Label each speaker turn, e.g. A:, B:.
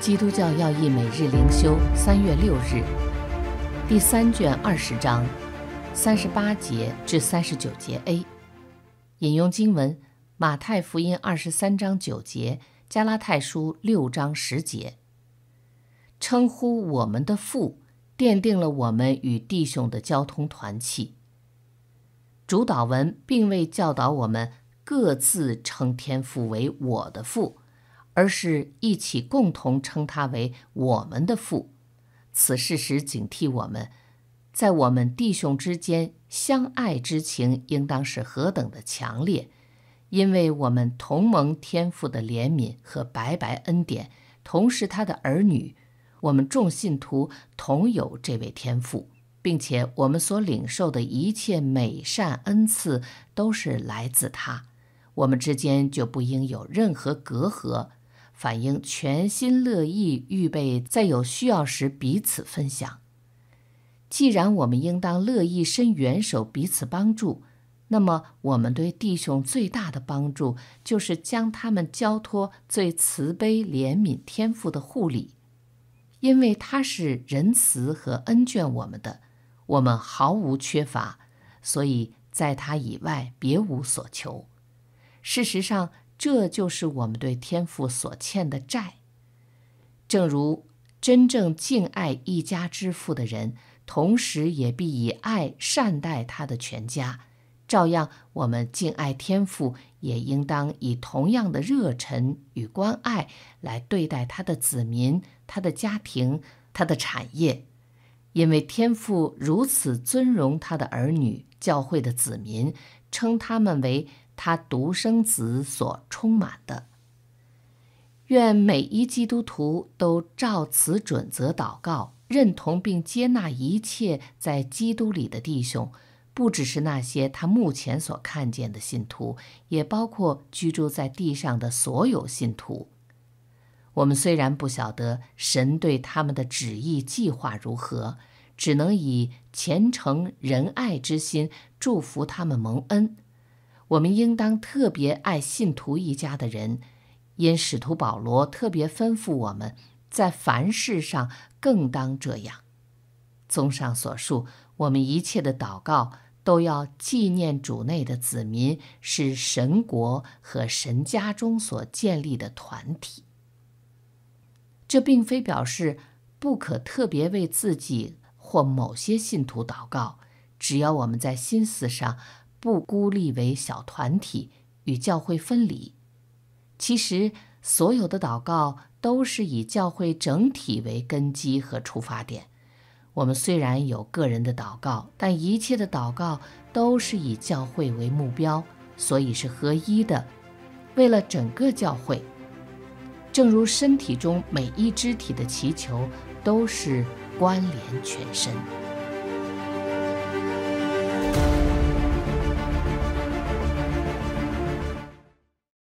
A: 基督教要义每日灵修，三月六日，第三卷二十章，三十八节至三十九节 A，引用经文：马太福音二十三章九节，加拉太书六章十节。称呼我们的父，奠定了我们与弟兄的交通团契。主导文并未教导我们各自称天父为我的父。而是一起共同称他为我们的父，此事实警惕我们，在我们弟兄之间相爱之情应当是何等的强烈，因为我们同盟天父的怜悯和白白恩典同是他的儿女，我们众信徒同有这位天父，并且我们所领受的一切美善恩赐都是来自他，我们之间就不应有任何隔阂。反映全心乐意预备，在有需要时彼此分享。既然我们应当乐意伸援手，彼此帮助，那么我们对弟兄最大的帮助，就是将他们交托最慈悲怜悯天赋的护理，因为他是仁慈和恩眷我们的，我们毫无缺乏，所以在他以外别无所求。事实上。这就是我们对天父所欠的债。正如真正敬爱一家之父的人，同时也必以爱善待他的全家；照样，我们敬爱天父，也应当以同样的热忱与关爱来对待他的子民、他的家庭、他的产业，因为天父如此尊荣他的儿女，教会的子民，称他们为。他独生子所充满的，愿每一基督徒都照此准则祷告，认同并接纳一切在基督里的弟兄，不只是那些他目前所看见的信徒，也包括居住在地上的所有信徒。我们虽然不晓得神对他们的旨意计划如何，只能以虔诚仁爱之心祝福他们蒙恩。我们应当特别爱信徒一家的人，因使徒保罗特别吩咐我们，在凡事上更当这样。综上所述，我们一切的祷告都要纪念主内的子民，是神国和神家中所建立的团体。这并非表示不可特别为自己或某些信徒祷告，只要我们在心思上。不孤立为小团体与教会分离。其实，所有的祷告都是以教会整体为根基和出发点。我们虽然有个人的祷告，但一切的祷告都是以教会为目标，所以是合一的，为了整个教会。正如身体中每一肢体的祈求都是关联全身。